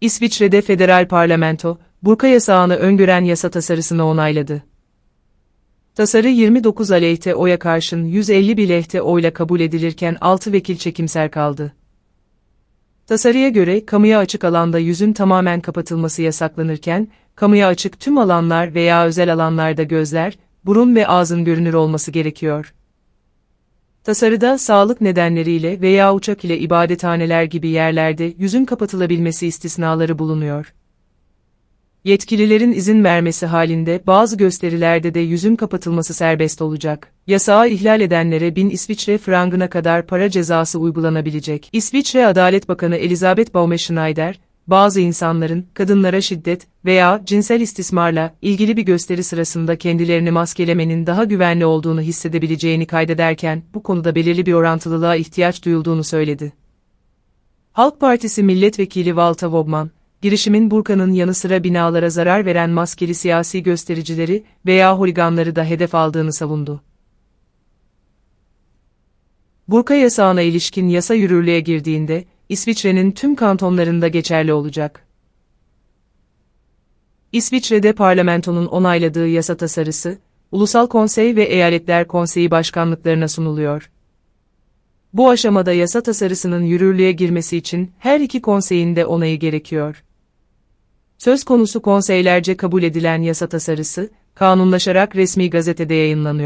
İsviçre'de federal parlamento, burka yasağını öngören yasa tasarısını onayladı. Tasarı 29 aleyhte oya karşın 151 lehte oyla kabul edilirken 6 vekil çekimser kaldı. Tasarıya göre kamuya açık alanda yüzün tamamen kapatılması yasaklanırken, kamuya açık tüm alanlar veya özel alanlarda gözler, burun ve ağzın görünür olması gerekiyor. Tasarıda sağlık nedenleriyle veya uçak ile ibadethaneler gibi yerlerde yüzün kapatılabilmesi istisnaları bulunuyor. Yetkililerin izin vermesi halinde bazı gösterilerde de yüzün kapatılması serbest olacak. Yasağı ihlal edenlere 1000 İsviçre frangına kadar para cezası uygulanabilecek. İsviçre Adalet Bakanı Elizabeth Baume bazı insanların kadınlara şiddet veya cinsel istismarla ilgili bir gösteri sırasında kendilerini maskelemenin daha güvenli olduğunu hissedebileceğini kaydederken bu konuda belirli bir orantılılığa ihtiyaç duyulduğunu söyledi. Halk Partisi Milletvekili Valta Vobman, girişimin burkanın yanı sıra binalara zarar veren maskeli siyasi göstericileri veya holiganları da hedef aldığını savundu. Burka yasağına ilişkin yasa yürürlüğe girdiğinde, İsviçre'nin tüm kantonlarında geçerli olacak. İsviçre'de parlamentonun onayladığı yasa tasarısı, Ulusal Konsey ve Eyaletler Konseyi başkanlıklarına sunuluyor. Bu aşamada yasa tasarısının yürürlüğe girmesi için her iki konseyin de onayı gerekiyor. Söz konusu konseylerce kabul edilen yasa tasarısı, kanunlaşarak resmi gazetede yayınlanıyor.